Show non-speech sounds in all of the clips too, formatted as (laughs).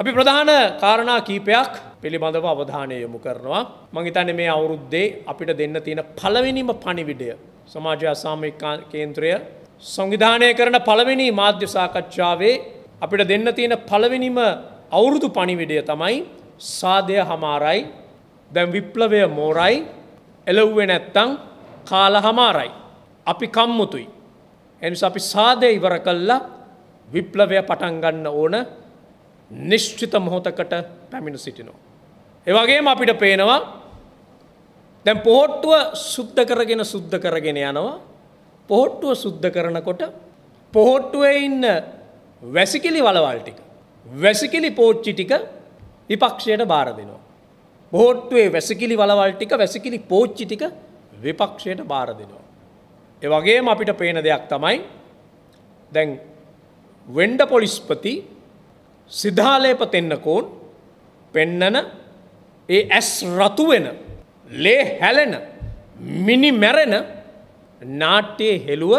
අපි ප්‍රධාන කාරණා කීපයක් පිළිබඳව අවධානය යොමු කරනවා. මංහිතන මේ අවුරුද්දේ අපිට දෙන්න තියෙන පළවෙනිම පණිවිඩය සමාජ අසාමික කේන්ත්‍රය සංවිධානය කරන පළවෙනි මාධ්‍ය සාකච්ඡාවේ අපිට දෙන්න තියෙන පළවෙනිම අවුරුදු පණිවිඩය තමයි සාධය හමාරයි දැම් විප්ලවය මෝරයි එලව්වේ නැත්තං කාල හමාරයි. අපි කම්මුතුයි. එනිසා අපි සාධය ඉවර කල්ලා විප්ලවය පටන්ගන්න ඕන නිශ්චිත මොහොතකට පැමිණ සිටිනවා. එවගේම අපිට පේනවා දැන් පොහොට්ටුව සුද්ධ කරගෙන සුද්ධ කරගෙන යනවා පොහොට්ටුව සුද්ධ කරනකොට පොහොට්ටුවේ ඉන්න වැසිකිලි වලවල් ටික වැසිකිලි පෝච්චි ටික විපක්ෂයට බාර දෙනවා. බෝට්ටුවේ වැසිකිලි වලවල් ටික වැසිකිලි පෝච්චි ටික විපක්ෂයට බාර දෙනවා. එවගේම අපිට පේන දෙයක් තමයි දැන් වෙන්ඩ පොලිස්පති සිද්ධාලේප තෙන්නකෝන් පෙන්නන ඒ ඇස් රතුවෙන ලේ හැලෙන මිනි මැරෙන නාට්‍යයේ හෙළුව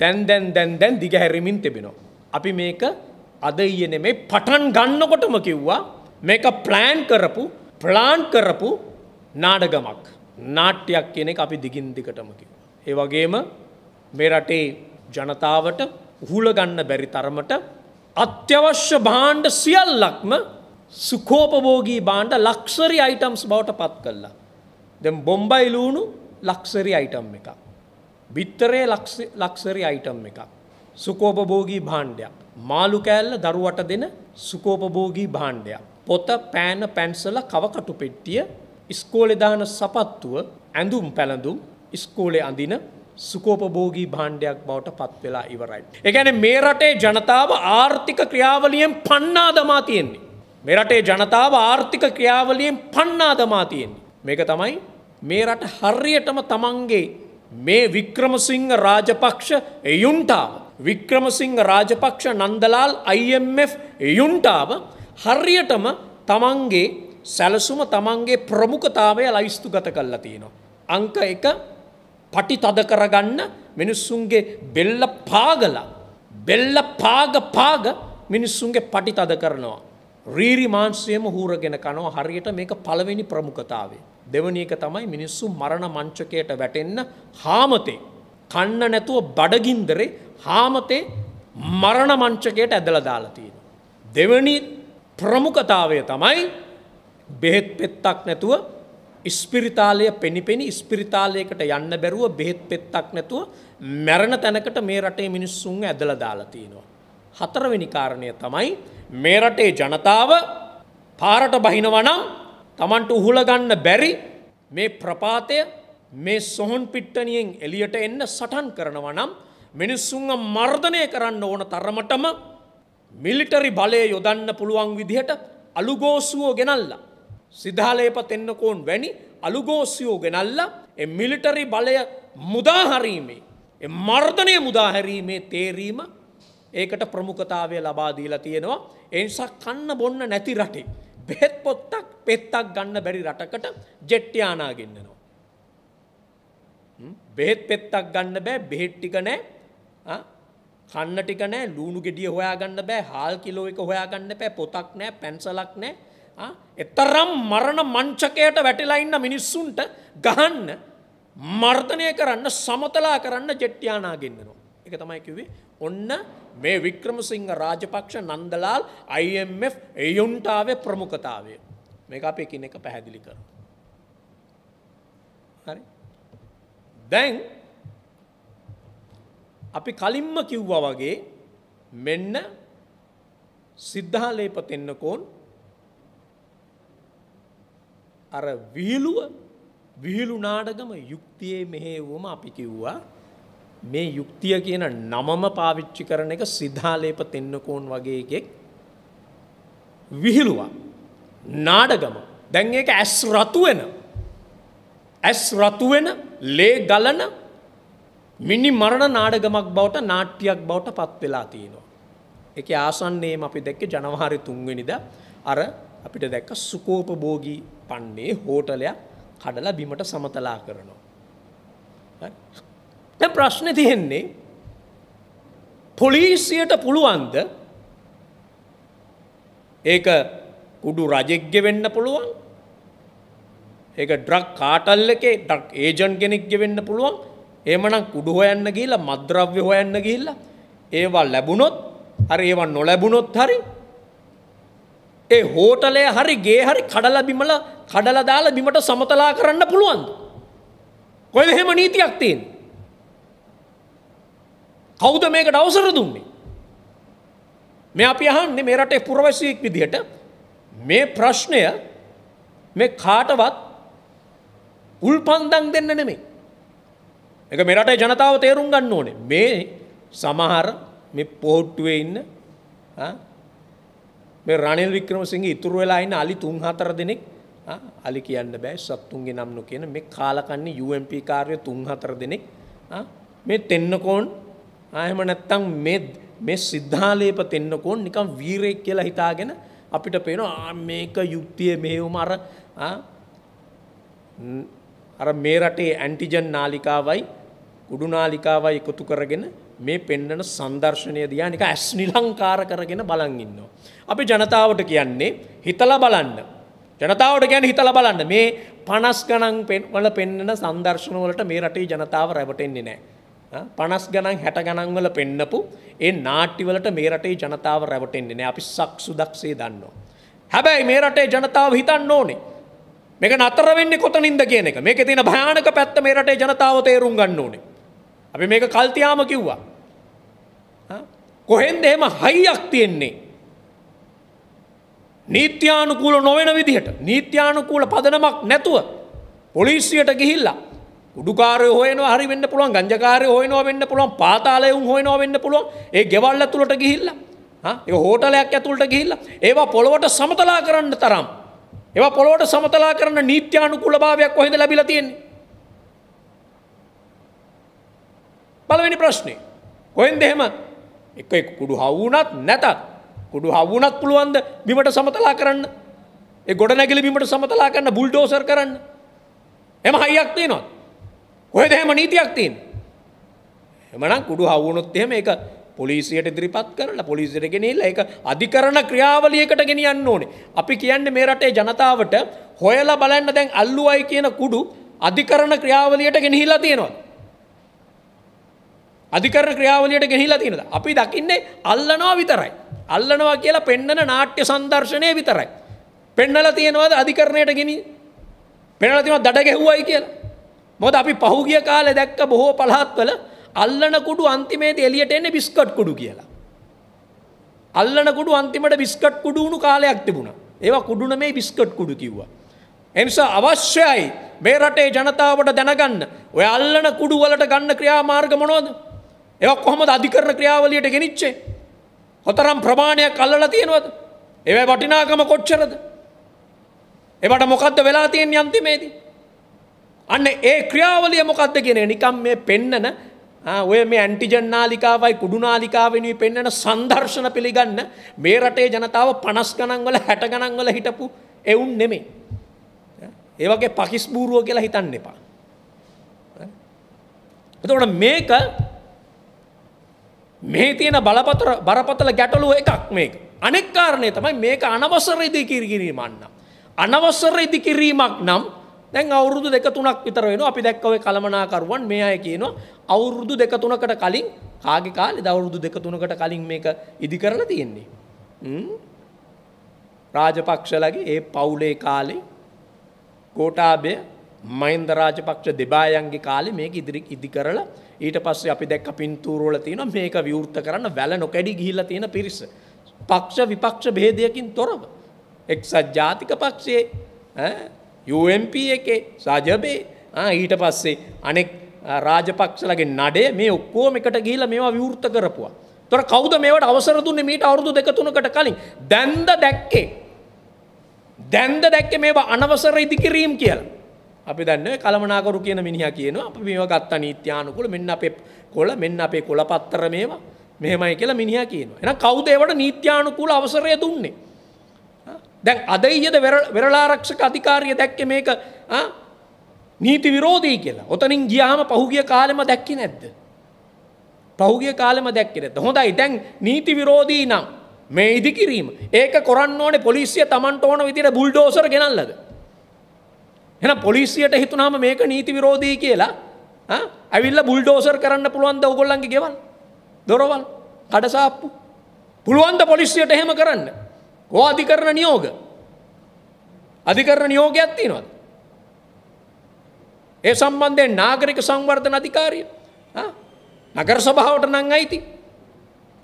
දැන් දැන් දැන් දැන් දිගහැරමින් තිබෙනවා. අපි මේක අද ඊයන මේ පටන් ගන්නකොටම කිව්වා මේක ප්ලෑන් කරපු ප්ලාන්් කරපු නාඩගමක් නාට්‍යයක් කියන එක අපි දිගින් දිකටම කිව. ඒ වගේම මේ රටේ ජනතාවට හුල ගන්න බැරි තරමට අත්‍යවශ්‍ය භාණ්ඩ සියල්ලක්ම සුකෝපභෝගී බාණ්ඩ ලක්ෂරි අයිටම්ස් බවට පත් කල්ලා. දෙ බොම්බයිලූුණු ලක්සරි අයිටම් එක. බිත්තරේ ලක්සරි අයිටම් එක. සුකෝපභෝගී භාණ්ඩයක්. මාළු කෑල්ල දරුවට දෙන සුකෝපභෝගී භාණ්ඩයක්. පොත පෑන පැන්සල කවකටු පෙට්ටිය ඉස්කෝලෙදාන සපත්තුව ඇඳුම් පැළඳුම් ඉස්කෝලේ අඳින සුකෝපභෝගී භාණ්ඩයක් බවට පත් වෙලා ඉවරයි. එකැන මේ රටේ ජනතාව ආර්ථික ක්‍රියාවලියෙන් පන්නා දමා තියෙන්නේ. මේ රටේ ජනතාව ආර්ථික ක්‍රියාවලියෙන් පන්නා දමා තියෙන්නේ. මේක තමයි මේ රට හරියටම තමන්ගේ මේ වික්‍රමසිංහ රාජපක්ෂ එයුන්ටාව. වික්‍රමසිංහ රාජපක්ෂ නන්දලාල් IMF එයුන්ටාව හරියටම තමන්ගේ සැලසුම තමන්ගේ ප්‍රමුඛතාවය ලයිස්තු ගත කල්ලා තියෙනවා. අංක එක පටි තද කරගන්න මිනිස්සුන්ගේ බෙල්ල පාගලා. බෙල්ල පාග පාග මිනිස්සුන්ගේ පටි තද කරනවා. රීරි මාන්සයම හූරගෙන කනවා හරියට මේක පළවෙනි ප්‍රමුඛතාවේ. දෙවනික තමයි මිනිස්සු මරණ මංචකයට වැටෙන්න හාමතේ. කන්න නැතුව බඩගින්දරේ හාමතේ මරණ මංචකයට ඇදල දාලතියෙන. දෙවනි ප්‍රමුඛතාවය තමයි බෙහෙත් පෙත්තක් නැතුව ඉස්පිරිතාලය පෙනිපෙනි ඉස්පිරිතාලයකට යන්න බැරුව බෙහෙත් පෙත්තක් නැතුව මැරණ තැනකට මේ රටේ මිනිස්සුන් ඇදල දාලා තියෙනවා. හතරවෙනි කාරණය තමයි මේ රටේ ජනතාව පාරට බහිනවනම් තමන්ට උහුල ගන්න බැරි මේ ප්‍රපාතය මේ සොහොන් පිට්ටනියෙන් එලියට එන්න සටන් කරනවා නම් මිනිස්සුන්ව මර්ධනය කරන්න ඕන තරමටම මිලිටරි බලය යොදන්න පුළුවන් විදිහට අලුගෝසුවෝ ගෙනල්ලා සිද්ධාලේප එන්නකෝන් වැනි අලුගෝසියෝ ගෙනල්ලා මිලිටරි බලය මුදාහරීමේ. මර්ධනය මුදාහැරීමේ තේරීම ඒකට ප්‍රමුඛතාවය ලබාදීලා තියෙනවා. එනිසක් කන්න බොන්න නැති රටේ. බෙහෙත් පොත්තක් පෙත්තක් ගන්න බැරි රටකට ජෙට්ටයානාගෙන්න්නනවා. බෙහෙත් පෙත්තක් ගන්න බෑ බෙහෙට්ටික නෑ කන්න ටික නෑ ලූුණු ගෙඩිය හොයා ගන්න බෑ හාල් කිලෝ එක හොයා ගන්න පෑ පොතක් නෑ පැන්සලක් නෑ එතරම් මරණ මංචකයට වැටිලයින්න මිනිස්සුන්ට ගහන්න මර්ධනය කරන්න සමතලා කරන්න ජෙට්්‍යයානාගෙන්න්නනවා. එක තමයි කිවේ ඔන්න මේ වික්‍රමසිංහ රාජපක්ෂ නන්දලාල් IMF එයුන්ටාවේ ප්‍රමුඛතාවය මේ අප එකින එක පැහැදිලි කර. හරි දැන් අපි කලින්ම කිව්වා වගේ මෙන්න සිද්ධාලේපතෙන්න්නකෝන් අර විහිළුව විහිළු නාඩගම යුක්තියේ මෙහෙවුම අපි කිව්වා මේ යුක්තිය කියන නමම පාවිච්චි කරන එක සිද්ධාලේප තෙන්නකෝන් වගේ එකෙක් විහිළුවා නාඩගම දැන් ඒක ඇස් රතු වෙන ඇස් රතු වෙන ලේ ගලන මිනි මරණ නාඩගමක් බවට නාට්‍යයක් බවට පත් වෙලා තියෙනවා. එක ආසන්නේම අපි දැක්ක ජනවාරි තුන්වෙනිද අර අපිට දැක්ක සුකෝපභෝගී පන්නේ හෝටලයක් කඩලා බිමට සමතලා කරනවා. ප්‍රශ්න තියෙන්නේ පොලිසියට පුළුවන්ද ඒක කුඩු රජෙක්්‍ය වෙන්න පුළුවන් ඒ ඩ්‍රක් කාටල් එකේ ඩක් ඒජන් කෙනෙක්්‍ය වෙන්න පුළුවන් ඒමනම් කුඩු හොයන්න ගිහිලා මද්‍රව්‍ය හොයන්න ගිහිල්ලා ඒවා ලැබුණොත් හරි ඒවා නොලැබුණොත් හරි ඒ හෝටලය හරි ගේ හරි කඩල බිමල කඩල දාලා බිමට සමතලා කරන්න පුළුවන්ද. කොයි එහෙම නීතියක් තියෙන්. කෞද මේකට අවසර දුන්නේ. මේ අපි අහන්නේ මේ රටේ පුරවැසියෙක් විදිහට මේ ප්‍රශ්නය මේ කාටවත් උල්පන්දන් දෙන්න නෙමේ. එක මෙරටේ ජනතාව තේරුම් ගන්න ඕනේ මේ සමහර මේ පෝට්ටුවේ ඉන්න මේ රනිල් වික්‍රමසිංහ ඉතුරු වෙලා ඉන්න අලි තුන් හතර දෙනෙක් අලි කියන්න බෑ සත්තුන්ගේ නම් නොකියන මේ කාලකන්නේ UMP කාර්ය තුන් හතර දෙනෙක් මේ තෙන්නකෝන් එහෙම නැත්තම් මේ මේ සිද්ධාලේප තෙන්නකෝන් නිකම් වීරයෙක් කියලා හිතාගෙන අපිට පේනවා මේක යුක්තිය මෙහෙවම අර අර මේ රටේ ඇන්ටිජන් නාලිකාවයි කුඩු නාලිකාවයි එකතු කරගෙන මේ පෙන්ඩන සංදර්ශනය දයා නික ඇස් නිලංකාර කරගෙන බලන් ඉන්නවා. අපි ජනතාවට කියන්නේ හිතල බලන්න. ජනතාවට ගැන හිතල බලන්න මේ පනස් ගණන් පෙන්වල පෙන්න්නන සංදර්ශනවලට මේ රටේ ජනතාව රැවටෙන්නේ නෑ. පනස් ගණන් හැට ගණන්වල පෙන්නපු ඒ නාට්ටිවලට මේ රටේ ජනතාව රැවටෙන්නේ නෑ අපි සක්සු දක්සේ දන්නවා. හැබැයි මේ රටේ ජනතාව හිතන්න ඕනේ. මේක නතර වෙන්නේ කොතනින්ද කියන එක මේක තියෙන භයානක පැත්ත මේ රටේ ජනතාව තේරුම් ගන්න ඕනේ. අපි මේක කල්තියාම කිව්වා. කොහෙන්ද එහෙම හයියක් තියෙන්නේ. නීත්‍යානුකූල නොවෙන විදිහට නීත්‍යානුකූල පදනමක් නැතුව පොලිසියට ගිහිල්ලා උඩුකාරය හොයනවා හරි වෙන්න පුළුවන් ගංජකාරය හොයනවා වෙන්න පුළුවන් පාතාලයවුන් හොයනවා වෙන්න පුළුවන් ඒ ගෙවල් ඇතුළට ගිහිල්ලා ඒ හෝටලයක් ඇතුළට ගිහිල්ලා ඒවා පොළොවට සමතලා කරන්න තරම් ඒවා පොළොවට සමතලා කරන නීත්‍යානුකූල භාවයක් කොහෙද ලැබිලා තියෙන්නේ පළවෙනි ප්‍රශ්නේ කොහෙන්ද එහෙම එක එක කුඩු හවුනත් නැතත් කුඩු හවුනත් පුළුවන්ද බිමට සමතලා කරන්න ඒ ගොඩ නැගිලි බිමට සමතලා කරන්න බුල්ඩෝසර් කරන්න එම හයියක් තියෙනවා කොහෙද එහෙම නීතියක් තියෙන්නේ එමනම් කුඩු හවුනොත් එහෙම ඒක පොලිසියට ඉදිරිපත් කරලා පොලිසියට ගෙනියලා ඒක අධිකරණ ක්‍රියාවලියකට ගෙනියන්න ඕනේ. අපි කියන්නේ මේ රටේ ජනතාවට හොයලා බලන්න දැන් අල්ලුවයි කියන කුඩු අධිකරණ ක්‍රියාවලියට ගෙනහිලා තියෙනවා. අධිකරණ ක්‍රියාවලියට ගෙහිලා තියෙනද. අපි දකින්නේ අල්ලනවා විතරයි. අල්ලනවා කියලා පෙන්නන නාට්‍ය සංදර්ශනය විතරයි. පෙන්නල තියෙනවද අධිකරණයට ගෙනී පෙනල තියෙන දඩ ගැහුවයි කියලා. මොද අපි පහුගිය කාලෙ දැක්ක බොහෝ පළාත්වල අල්ලන කුඩු අන්තිමේදී එළියට එන්නේ බිස්කට් කුඩු කියලා. අල්ලන කුඩු අන්තිමට බිස්කට් කුඩු උණු කාලයක් තිබුණා. ඒවා කුඩුන මේ බිස්කට් කුඩු කිව්වා. එනිසා අවශ්‍යයි මේ රටේ ජනතාවට දැනගන්න ඔය අල්ලන කුඩු වලට ගන්න ක්‍රියාමාර්ග මොනවද? ඒව කොහොමද අධිකරණ ක්‍රියාවලියට ගෙනනිච්චේ. හොතරම් ප්‍රමාණයක් අල්ලල තියෙනවද. ඒවයි වටිනාකම කොච්චරද. එවට මොකක්ද වෙලා තියෙන් යන්තිමේදී. අන්න ඒ ක්‍රියාවලිය මොකක්ද කියෙන නිකම් මේ පෙන්නන ඔය මේ ඇන්ටිජන් නාලිකාවයි කුඩු නාලිකාවෙනුයි පෙන්නන සංදර්ශන පිළිගන්න මේ රටේ ජනතාව පනස් ගණන්වල හැට ගණන්වල හිටපු එවුන් නෙමේ. ඒවගේ පකිස් බූරුව කියලා හිතන්න එපා. එතකොට මේක මේ තියෙන බලපතර බරපතල ගැටලුව එකක් මේක. අනෙක් කාරණය තමයි මේක අනවසර ඉදිකිරීම අන්න. අනවසර ඉදිකිරීමක් නම් දැන් අවුරුදු දෙක තුනක් විතර වෙනවා අපි දැක්ක ඔය කළමනාකරුවන් මේ අය කියනවා අවුරුදු දෙක තුනකට කලින් කාගේ කාලේ අවුරුදු දෙක තුනකට කලින් මේක ඉදි කරලා තියෙන්නේ. රාජපක්ෂලගේ ඒ පවුලේ කාලේ ගෝඨාභය මහින්ද රාජපක්ෂ දෙබායන්ගේ කාලේ මේක ඉදිරි ඉදි කරලා ඊට පස්සේ අපි දැක්ක පින්තූරවල තියෙනවා මේක විවෘත කරන්න වැල නොකැඩි ගිහිල්ලා තියෙන පිරිස. පක්ෂ විපක්ෂ ભેදයකින් තොරව එක්සත් ජාතික පක්ෂයේ UMP එකේ සජබේ ඊට පස්සේ අනෙක් රාජපක්ෂලගේ නඩේ මේ ඔක්කොම එකට ගිහිල්ලා මේවා විවෘත කරපුවා. තොර කවුද මේවට අවසර දුන්නේ මීට අවුරුදු දෙක තුනකට කලින්? දැන්ද දැක්කේ. දැන්ද දැක්කේ මේවා අනවසර ඉදිකිරීම කියලා. අපි දන්න කළමනාකරු කියන මිනිහ කියනවා අපි මේවා ගත්ත නීත්‍යානුකූල මෙන්න අපේ කොළ මෙන්න අපේ කොළපත්තර මේවා මෙහෙමයි කියලා මිනිහ කියනවා. එහෙනම් කවුද ඒවට නීත්‍යානුකූල අවසරය දුන්නේ? දැන් අද ඊයේද වෙරළාරක්ෂක අධිකාරිය දැක්කේ මේක නීති විරෝධී කියලා. ඔතනින් ගියාම පහුගිය කාලෙම දැක්කේ නැද්ද? පහුගිය කාලෙම දැක්කේ නැද්ද? හොඳයි දැන් නීති විරෝධී නම් මේ ඉදිකිරීම ඒක කරන්න ඕනේ පොලිසිය Tamanට ඕන විදිහට බුල්ඩෝසර් ගෙනල්ලාද? එන පොලිසියට හිතුනාම මේක නීති විරෝධී කියලා ඇවිල්ල බුල්ඩෝසර් කරන්න පුළුවන්ද ඔගොල්ලන්ගේ ගෙවල් දොරවල් කඩසාප්පු පුළුවන්ද පොලිසියට එහෙම කරන්න ඕ අධිකරණ නියෝග අධිකරණ නියෝගයක් තියෙනවද ඒ සම්බන්ධයෙන් නාගරික සංවර්ධන අධිකාරිය නගර සභාවට නං අයිති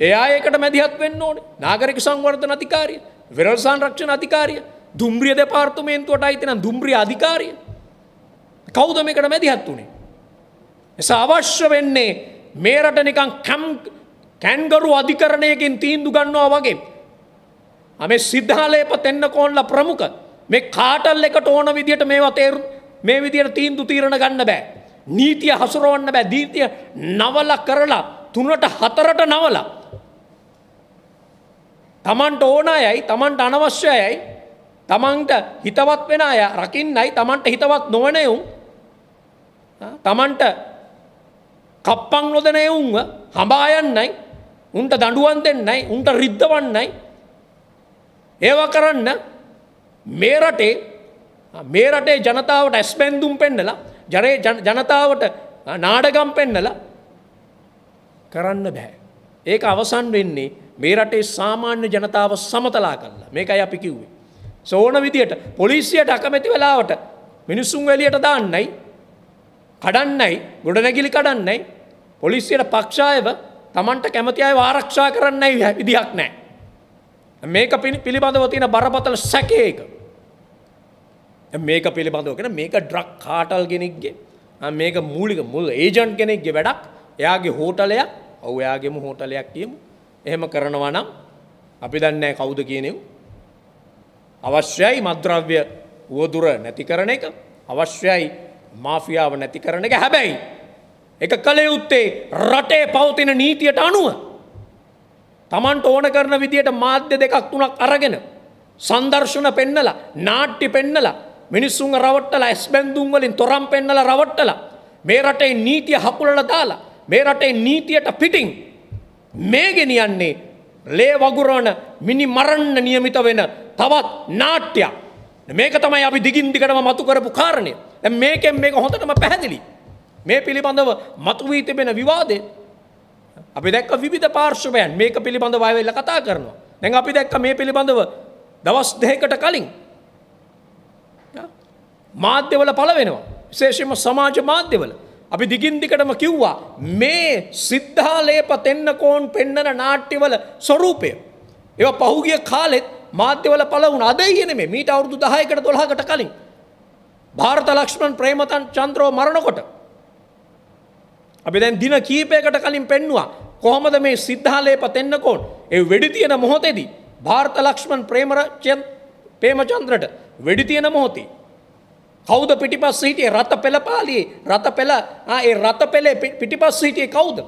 ඒ අයකට මැදිහත් වෙන්න ඕනේ නාගරික සංවර්ධන අධිකාරිය විරල්සාන් රක්ෂණ අධිකාරිය දුම්රිය දෙපාර්තමේන්තුවට අයිතිනම් දුම්රිය අධිකාරිය කෞද මේකට මැදිහත් වුණේ. එසා අවශ්‍ය වෙන්නේ මේරට නිකං කම් කැන්ගරු අධිකරණයකින් තීන්දු ගන්නවා වගේ. අම සිද්ධාලේප තෙන්න කෝන්ල ප්‍රමුඛ මේ කාටල් එකට ඕන විදියට මේවා තේරු මේ විදියට තීන්දු තීරණ ගන්න බෑ. නීතිය හසුරවන්න බෑ දීතිය නවල කරලා තුනට හතරට නවලා. තමන්ට ඕන අයයි තමන්ට අනවශ්‍යයයි තමන්ට හිතවත් වෙන අය රකින්නයි තමන්ට හිතවත් නොවනයුම් තමන්ට කප්පං නොදනයවුන්ව හබායන්නයි උන්ට දඩුවන් දෙන්නයි උන්ට රිද්ධවන්නයි ඒව කරන්න මේ රටේ මේ රටේ ජනතාවට ඇස්බැන්දුම් පෙන්නලා ජනය ජනතාවට නාඩගම් පෙන්නලා කරන්න බැහැ. ඒක අවසන් වෙන්නේ මේ රටේ සාමාන්‍ය ජනතාව සමතලා කරලා මේකයි අපි කිව්වේ. සෝන විදියට පොලිසියට අකමැති වෙලාවට මිනිස්සුන් වැලියට දාන්නයි කඩන්නයි ගොඩනැගිලි කඩන්නයි පොලිසියට පක්ෂායව තමන්ට කැමති අය ආරක්ෂා කරන්නයි විදිහක් නෑ. මේක පිළිබඳව තියෙන බරපතල සැකේක. මේක පිළිබඳව කෙන මේක ඩ්‍රක් කාටල් කෙනෙක්ගේ මේක මූලික මුල් ඒජන්් කෙනෙක්ගේ වැඩක් එයාගේ හෝටලයක් ඔවයාගේම හෝටලයක් කියමු එහෙම කරනවා නම් අපි දන්නේ කවුද කියනෙවු අවශ්‍යයි මද්‍රව්‍ය වුවදුර නැති කරන එක අවශ්‍යයි මාෆියාව නැති කරන එක හැබැයි. එක කළ යුත්තේ රටේ පවතින නීතියට අනුව. තමන්ට ඕන කරන විදියට මාධ්‍ය දෙකක් තුනක් අරගෙන. සංදර්ශන පෙන්නල නාට්ටි පෙන්නල මිනිස්සුන් රවට්ටල ඇස් බැන්දුම් වලින් තොරම් පෙන්නල රවට්ටල මේ රටේ නීතිය හකුලට දාලා මේ රටේ නීතියට පිටිං මේ ගෙනියන්නේ ලේ වගුරාන මිනි මරන්න නියමිත වෙන තවත් නාට්‍යයක්. මේක තමයි අපි දිගින් දිගටම මතු කරපු කාරණය. දැන් මේකෙන් මේක හොඳටම පැහැදිලි. මේ පිළිබඳව මතු වී තිබෙන විවාදේ අපි දැක්ක විවිධ පාර්ශ්වයන් මේක පිළිබඳව අය වෙලා කතා කරනවා. දැන් අපි දැක්ක මේ පිළිබඳව දවස් දෙකකට කලින් මාධ්‍යවල පළ වෙනවා. විශේෂයෙන්ම සමාජ මාධ්‍යවල අපි දිගින්දිකටම කිව්වා මේ සිද්ධාලේප තෙන්නකෝන් පෙන්නන නාට්‍යවල ස්වරූපය. ඒව පහුගිය කාලෙත් මාධ්‍යවල පල වුණ අදයියන මේ මීට අවුරුදු දහයකට දොළහකට කලින්. භාරත ලක්ෂ්මන් ප්‍රේමතන් චන්ද්‍රෝ මරණකොට. අපි දැන් දින කීපයකට කලින් පෙන්නවා කොහොමද මේ සිද්ධාලේප තෙන්නකෝන් ඒ වෙඩි තියෙන මොහොතේදී. භාර්ත ලක්ෂ්මන් ප්‍රේමර ප්‍රේමචන්ද්‍රට වෙඩි තියෙන මොහොතේ කෞද පිටිපස්ස හිටියේ රත පෙළ පාලී රත පෙළ ඒ රත පෙළේ පිටිපස්ස හිටියේ කවුද.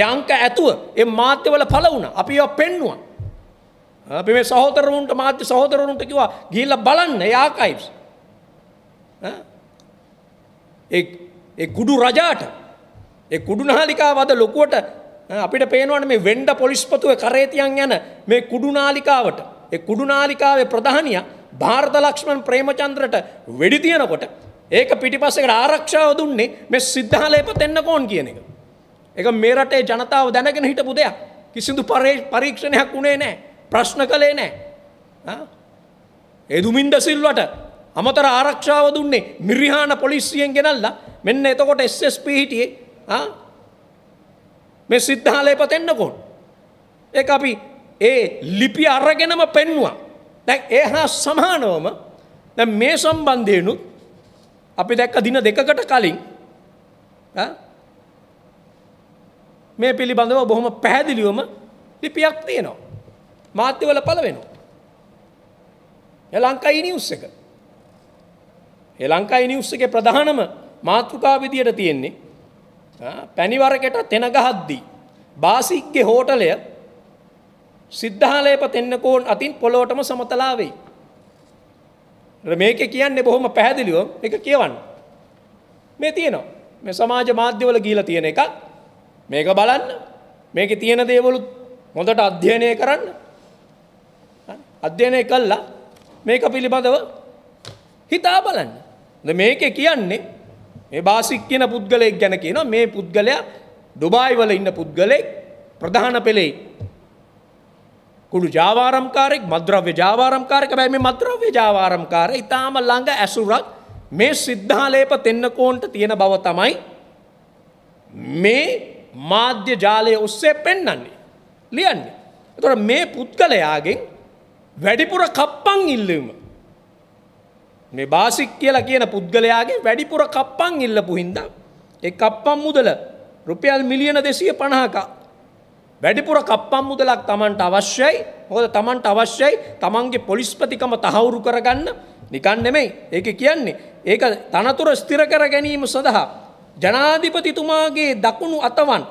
ඒ අංක ඇතුව එ මාත්‍යවල පල වුණ අපි පෙන්නවා. අපි මේ සහෝතරවුන්ට මාත්‍ය සහෝදරවුන්ට කිවා ගිල්ල බලන්න යාකයිස්. ඒ ගුඩු රජාට ඒ කුඩු නාලිකාවද ලොකුවට අපිට පේනවන මේ වෙන්ඩ පොලිස්පතුව කරේතියන් යන මේ කුඩු නාලිකාවට ඒ කුඩු නාලිකාවේ ප්‍රධානිය භාරත ලක්ෂ්මන් ප්‍රේමචන්ද්‍රට වෙඩි තියනකොට ඒක පිටිපස්සකට ආරක්ෂාව දුන්නේ මේ සිද්ධාලේපත එන්න කෝන් කියන එක. එක මේ රටේ ජනතාව දැනගෙන හිටපු දෙයක් කිසිදු පරීක්ෂණයක් වුණේ නෑ ප්‍රශ්න කළේ නෑ. එදුමින්ඩ සිල්වට අමතර ආරක්ෂාව දුන්නේ මිරිහාන පොලිස්සියෙන් ගෙනල්ලා මෙන්න එතකොට SSP හිටියේ මේ සිද්ධාලේපත එන්න කෝන්. ඒ අපි ඒ ලිපි අරගෙනම පෙන්වා දැන් ඒ හා සමානවම දැන් මේ සම්බන්ධයෙන්ුත් අපි දැක්ක දින දෙකකට කලින් මේ පිළිබඳව බොහොම පැහැදිලිවම ලිපියක් තියෙනවා. මාධ්‍යවල පළවෙනවා. ලංකායි නිවුස් එක. ඒ ලංකායි නිවුස් එකේ ප්‍රධානම මාතෘකාව විදියට තියෙන්නේ පැණිවරකට තෙන ගහද්දී බාසික්ගේ හෝටලය සිද්ධාලයප තෙන්නකෝන් අතින් පොලෝටම සමතලාවෙයි. මේක කියන්නේ බොහොම පැහැදිලියෝ එක කියවන්න. මේ තියෙනවා මේ සමාජ මාධ්‍යවල ගීල තියෙන එකක් මේක බලන්න මේක තියෙන දේවලුත් හොඳට අධ්‍යයනය කරන්න අධ්‍යයනය කල්ලා මේක පිළිබඳව හිතා බලන්න. මේක කියන්නේ මේ බාසික් කියන පුද්ගලයෙක් ගැන කියනවා මේ පුද්ගලයා ඩුබායි වල ඉන්න පුද්ගලෙක් ප්‍රධාන පෙළේ කුඩු ජාවාරම්කාරෙක් මද්‍රව්‍ය ජාවාරම්කාරක බැයි මේ මද්‍රව්‍ය ජාවාරම්කාර ඉතාම ළඟ ඇසුරක් මේ සිද්ධාලේප තෙන්නකෝන්ට තියෙන බව තමයි මේ මාධ්‍ය ජාලය ඔස්සේ පෙන්නන්නේ ලියන්නේ. තොර මේ පුද්ගලයාගෙන් වැඩිපුර කප්පං ඉල්ලීම. මේ බාසික් කියලා කියන පුද්ගලයාගේ වැඩිපුර කප්පං ඉල්ලපු හින්දා. එ කප්පම් මුදල රුපියල් මිලියන දෙසිය පණහකා වැඩිපුර කප්පම් මුදලක් Tamanට අවශ්‍යයි. මොකද Tamanට අවශ්‍යයි Tamanගේ පොලිස්පතිකම තහවුරු කරගන්න නිකන් නෙමෙයි. ඒක කියන්නේ ඒක තනතුර ස්ථිර කර ගැනීම සඳහා ජනාධිපතිතුමාගේ දකුණු අතවන්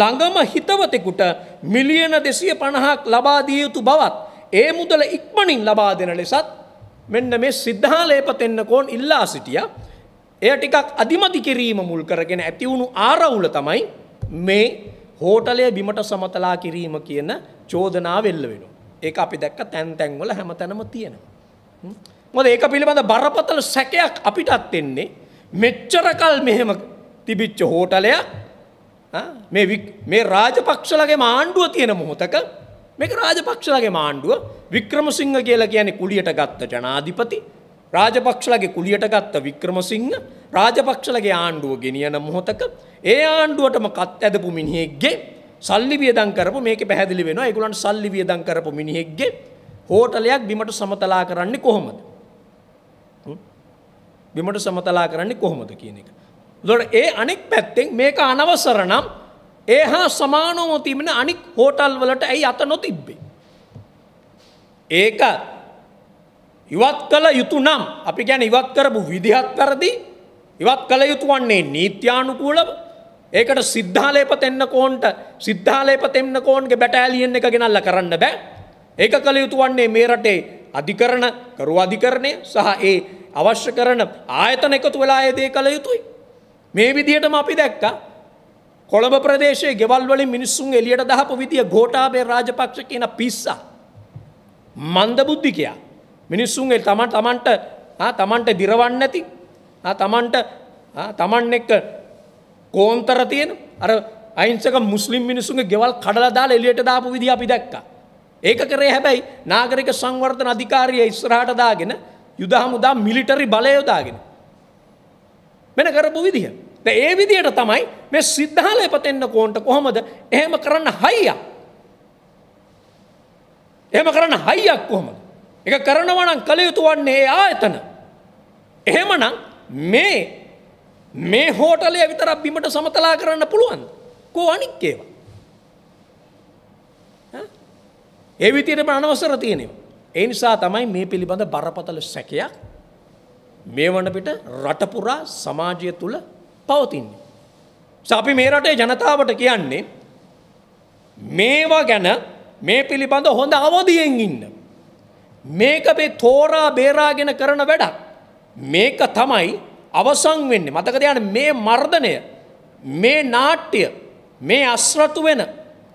ළඟම හිතවතෙකුට මිලියන 250ක් ලබා දිය යුතු බවත් ඒ මුදල ඉක්මනින් ලබා දෙන ලෙසත් මෙන්න මේ සිද්ධාලේපතෙන්න කෝන් ඉල්ලා සිටියා. එය ටිකක් අධිමති කිරීම මුල් කරගෙන ඇතිවුණු ආරවුල තමයි මේ හෝටලය බිමට සමතලා කිරීම කියන චෝදනාව එල්ල වෙනවා. ඒක අපි දැක්ක තැන් තැන්වල හැම තැනම තියෙනවා. මොද ඒක පිළිබඳ බරපතල සැකයක් අපිටත් එන්නේ මෙච්චරකල් මෙහෙම තිබිච්ච හෝටලයක් මේ රාජපක්ෂලගේ මාණ්ඩුව තියෙන මොහොතක මේක රාජපක්ෂලගේ මාණ්ඩුව වික්‍රමසිංහ කියලා කියන්නේ කුලියට ගත්ත ජනාධිපති රාජපක්ෂලගේ කුලියට ගත්ත වික්‍රමසිංහ රාජපක්ෂලගේ ආණ්ඩුව ගෙනියන මොහොතක ඒ ආණ්ඩුවටම කත් ඇදපු මිනිහෙක්ගේ සල්ලි වියදම් කරපු මේක පැහැදිලි වෙනවා ඒගොල්ලන් සල්ලි වියදම් කරපු මිනිහෙක්ගේ හෝටලයක් බිමට සමතලා කරන්නේ කොහොමද? බිමට සමතලා කරන්නේ කොහොමද කියන එක. එතකොට ඒ අනෙක් පැත්තෙන් මේක අනවසර නම් ඒ හා සමානව තිබෙන අනික් හෝටල් වලට ඇයි අත නොතිබ්බේ? ඒක ඉවත් කළ යුතු නම් අපි ගැන ඉවත් කරපු විදිහත් වැරදි ඉවත් කළ යුතු වන්නේ නීත්‍යානුකූලව ඒකට සිද්ධාලේපත එන්න කෝන්ට සිද්ධාලේපත එන්න කෝන්ගේ බැටෑලියෙන් එක ගෙනල්ල කරන්න බෑ ඒක කළ යුතු වන්නේ මේ රටේ අධිකරණ කරු අධිකරණය සහ ඒ අවශ්‍ය කරන ආයතන එකතු වෙලා ඒදේ කළ යුතුයි. මේ විදිහටම අපි දැක්ක කොළඹ ප්‍රදේශයේ ගෙවල් වලින් මිනිස්සුන් එලියට දහපු විදිය ගෝටාබේ රාජපක්ෂ කියන පිස්සා මන්දබුද්ධිකයා මිනිස්සුන්ගේ තමන් තමන්ට තමන්ට දිරවන්න ඇති තමන්ට තමන් එක්ක කෝන්තර තියෙන අර අයිංසක මුස්ලිම් මිනිසුන්ගේ ගෙවල් කඩලා දාලා එළියට දාපු විදිහ අපි දැක්කා. ඒක කරේ හැබැයි නාගරික සංවර්ධන අධිකාරිය ඉස්සරහට දාගෙන යුද හමුදා මිලිටරි බලය යොදාගෙන. මෙන කරපු විදිහ. ඒ විදියට තමයි මේ සිද්ධාලය පතෙන්න කෝන්ට කොහොමද එහෙම කරන්න හයියක්. එහෙම කරන්න හයියක් කොහොමද? එක කරනවනම් කළයුතු වන්නේ ඒ ආයතන. එහෙමනම් මේ මේ හෝටලය විතර බිමට සමතලා කරන්න පුළුවන් කෝ අනික් ඒවා. ඒ විතිරම අනවසර තියෙනවා. ඒ නිසා තමයි මේ පිළිබඳ බරපතල සැකයක් මේ වනපිට රටපුරා සමාජය තුළ පවතින්නේ. සපි මේ රටේ ජනතාවට කියන්නේ මේවා ගැන මේ පිළිබඳ හොඳ අවධියෙන් ඉන්න. මේක මේ තෝරා බේරාගෙන කරන වැඩක්. මේක තමයි අවසන් වෙන්නේ. මතක තියාගන්න මේ මර්ධනය, මේ නාට්‍ය, මේ අස්රතු වෙන,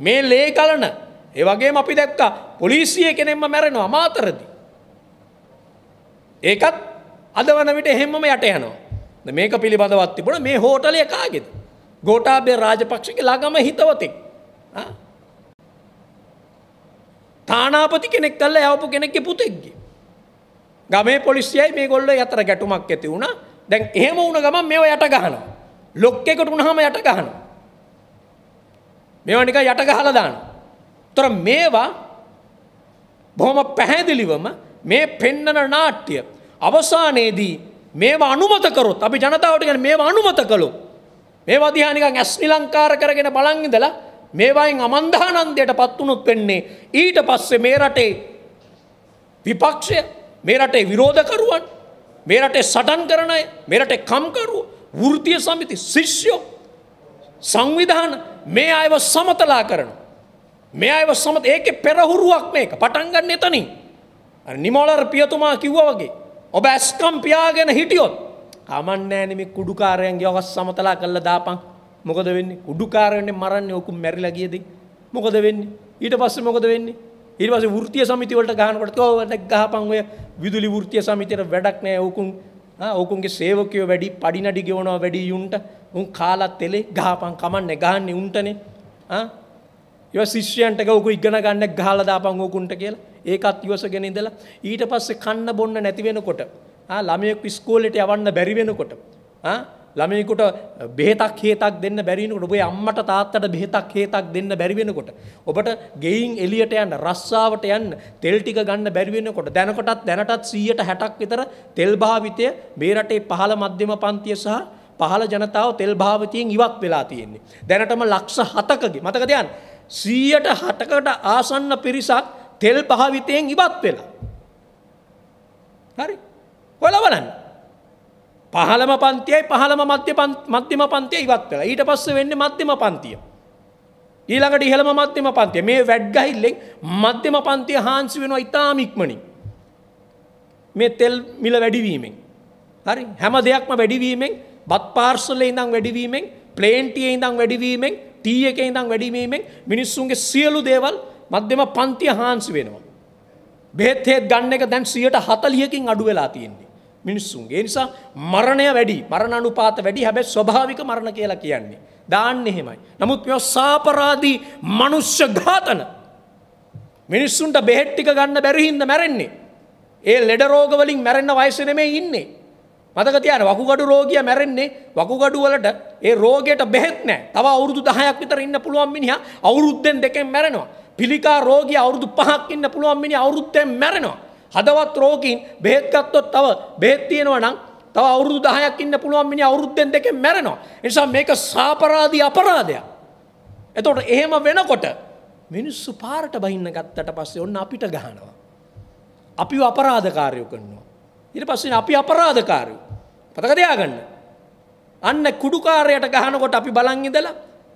මේ ලේකලන, ඒ වගේම අපි දැක්කා පොලිසිය කෙනෙක්ම මැරෙනවා අමාතරදී. ඒකත් අද වන විට එහෙම්මම යට යනවා. මේක පිළිබඳවත් තිබුණ මේ හෝටලය කාගෙද. ගෝටාබේ රාජපක්ෂක ළඟම හිතවතෙක්. තානාපති කෙනෙක් කල්ල යවපු කෙනෙක්ෙ පුතෙක්ගේ. ගමේ පොලිසියයි මේ ගොල්ල අතර ගැටුමක් ඇති වුණ දැන් එහෙම වුණ ගමන් මෙව යට ගහන. ලොක්කෙකට වුණහම යට ගහන. මෙවනික යට ගහලදාන. තොර මේවා බොහොම පැහැදිලිවම මේ පෙන්නන නාට්‍ය අවසානයේදී මේවා අනුමත කරොත් අපි ජනතාවට ගැන මේවා අනුමත කළොත් මේවා දිහානිකන් ඇස් නිලංකාර කරගෙන බලන් ඉඳලා මේවායින් අමන්දානන්දයට පත්වනුත් වෙන්නේ ඊට පස්සේ මේ රටේ විපක්ෂය මේ රටේ විරෝධකරුවන් මේ රටේ සටන් කරනය මේ රටේ කම්කරුව වෘතිය සමිති ශිෂ්‍යෝ සංවිධාන මේ අයව සමතලා කරන මේ අයව සමත ඒක පෙරහුරුවක් මේක පටන්ගන්න එතනින් නිමෝලර් පියතුමා කිව්ව වගේ ඔබ ඇස්කම් පියාගෙන හිටියොත් කමන්නෑනෙමි කුඩුකාරයන්ගේ ඔකස් සමතලා කල්ල දාපන් මොකද වෙන්නේ උඩුකාරන්නේ මරන්නේ ඔකු මැරිලා ගියද මොකද වෙන්නේ ඊට පස්සේ මොකද වෙන්නේ ඊට පස්සේ වෘත්තීය සමිති වලට ගහනකොට ඔවද ගහපන් ඔය විදුලි වෘත්තීය සමිතියට වැඩක් නැහැ ඔකුන් ඕකුන්ගේ සේවකයෝ වැඩි පඩිනඩි ගෙවනවා වැඩි යුන්ට උන් කාලත් තෙලේ ගහපන් කමන්නේ ගහන්නේ උන්ටනේ ආ ඉව ශිෂ්‍යයන්ට ඔකු ඉගෙන ගන්න ගහලා දාපන් ඕකුන්ට කියලා ඒකත් ඉවසගෙන ඉඳලා ඊට පස්සේ කන්න බොන්න නැති වෙනකොට ආ ළමයෙක් ඉස්කෝලේට යවන්න බැරි වෙනකොට ආ ළමයෙකුට බෙහෙතක් හේතක් දෙන්න බැරිවෙනකොට ඔබේ අම්මට තාත්තට බෙහෙතක් හේතක් දෙන්න බැරි වෙනකොට ඔබට ගෙයින් එළියට යන්න රස්සාවට යන්න තෙල් ටික ගන්න බැරි වෙනකොට දැනකොටත් දැනටත් 160ක් විතර තෙල් භාවිතය මේ රටේ පහළ මධ්‍යම පන්තිය සහ පහළ ජනතාව තෙල් භාවිතයෙන් ඉවත් වෙලා තියෙන්නේ. දැනටම ලක්ෂ 7කගේ මතක තියන්න 160කට ආසන්න පිරිසක් තෙල් භාවිතයෙන් ඉවත් වෙලා. හරි. ඔයාලා බලන්න. පහළම පන්තියයි පහළම මධ්‍යම පන්තිය ඉවත් වෙලා ඊට පස්සේ වෙන්නේ මධ්‍යම පන්තිය. ඊළඟට ඉහළම මධ්‍යම පන්තිය. මේ වැඩ්ගහිල්ලෙන් මධ්‍යම පන්තිය හාන්සි වෙනවා ඉතාම ඉක්මනින්. මේ තෙල් මිල වැඩිවීමෙන්. හරි හැම දෙයක්ම වැඩිවීමෙන් බත් පාර්සලේ ඉඳන් වැඩිවීමෙන් ප්ලේන්ටියේ ඉඳන් වැඩිවීමෙන් ටී එකේ ඉඳන් වැඩිවීමෙන් මිනිස්සුන්ගේ සියලු දේවල් මධ්‍යම පන්තිය හාන්සි වෙනවා. බෙහෙත් හේත් ගන්න එක දැන් 140කින් අඩු වෙලා තියෙන්නේ. මිනිස්සුන්ගේ නිසා මරණය වැඩි මරණ අනුපාත වැඩි හැබැ ස්වභාවික මරණ කියලා කියන්නේ. දාන්න එහෙමයි. නමුත් මෙ සාපරාදී මනුෂ්‍ය ඝාතන. මිනිස්සුන්ට බෙහෙට්ටික ගන්න බැරිහින්ද මැරෙන්නේ. ඒ ලෙඩ රෝගවලින් මැරෙන්න වයසනෙමේ ඉන්නේ. මතක තියන වකුගඩු රෝගිය මැරෙන්නේ වකුගඩු වලට ඒ රෝගයට බෙහෙත් නෑ. තව අවුරුදු 10ක් විතර ඉන්න පුළුවන් මිනිහා අවුරුද්දෙන් දෙකෙන් මැරෙනවා. පිළිකා රෝගිය අවුරුදු 5ක් ඉන්න පුළුවන් මිනිහා අවුරුද්දෙන් මැරෙනවා. හදවත් රෝගීන් බෙහෙත් ගත්තොත් තව බෙහෙත් තියෙනවා නම් තව අවුරුදු 10ක් ඉන්න පුළුවන් මිනිහ අවුරුද්දෙන් දෙකෙන් මැරෙනවා. ඒ නිසා මේක සාපරාධී අපරාධයක්. එතකොට එහෙම වෙනකොට මිනිස්සු පාරට බහින්න ගත්තට පස්සේ ඔන්න අපිට ගහනවා. අපිව අපරාධකාරයෝ කරනවා. ඊට පස්සේ අපි අපරාධකාරයෝ. පතක තියාගන්න. අන්න කුඩුකාරයට ගහනකොට අපි බලන් ඉඳලා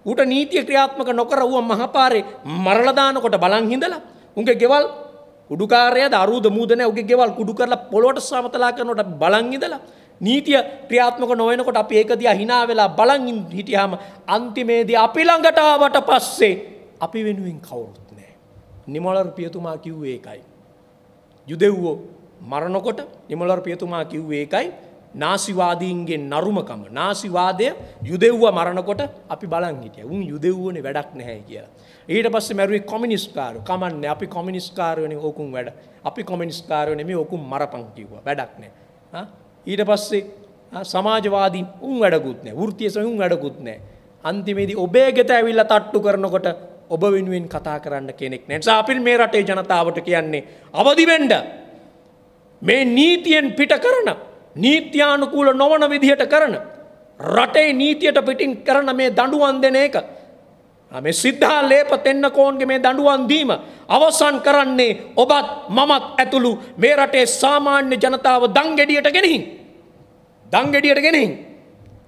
ඌට නීතිය ක්‍රියාත්මක නොකර ඌව මහපාරේ මරලා දානකොට බලන් ඉඳලා උන්ගේ ගෙවල් උඩුකාරයද අරුද මුදන ඔගේ ගෙවල් කුඩු කරලා පොළොට සමතලා කරනට බලංඉදලා නීතිය ක්‍රියාත්මක නොවනකොට අපි ඒකදිය හිනා වෙලා බලංගින් හිටියහම අන්තිමේදී අපි ළඟටාවට පස්සේ අපි වෙනුවෙන් කවුරුත් නෑ. නිමලර් පියතුමා කිව්වේ ඒකයි. යුදෙව්වෝ මරණකොට නිමලර් පියතුමා කිව්වේ ඒකයි නාසිවාදීන්ගේ නරුමකම නාසිවාදය යුදෙව්ව මරණකොට අපි බලන් හිටිය උන් යුදෙව්වනේ වැඩක් නැහැ කියලා. ඊට පස්ස මැරුවේ කොමිනිස්කාරු කමන්න අපි කොමිනිස්කාරයන ඕකුම් වැඩ අපි කොමිනිස්කාරයන මේ ඕකුම් මරපංකිව වැඩක් නෑ ඊට පස්සේ සමාජවාදී උන් වැඩකුත්නෑ ෘතිය සයුන් වැඩකුත්නෑ අන්තිමේදී ඔබේ ගෙත ඇවිල්ල තට්ටු කරනකොට ඔබ වෙනුවෙන් කතා කරන්න කෙනෙක් නැසා අපිල් මේ රටේ ජනතාවට කියන්නේ අවදිවෙන්ඩ මේ නීතියෙන් පිට කරන නීත්‍යානුකූල නොවන විදිහට කරන රටේ නීතියට පිටින් කරන මේ දඩුවන් දෙන එක මේ සිද්ධා ලේපතෙන්නකෝන්ගේ මේ දඩුවන් දීම අවසන් කරන්නේ ඔබත් මමත් ඇතුළු මේ රටේ සාමාන්‍ය ජනතාව දංගෙඩියට ගෙනහි. දංගෙඩියට ගෙනෙහි.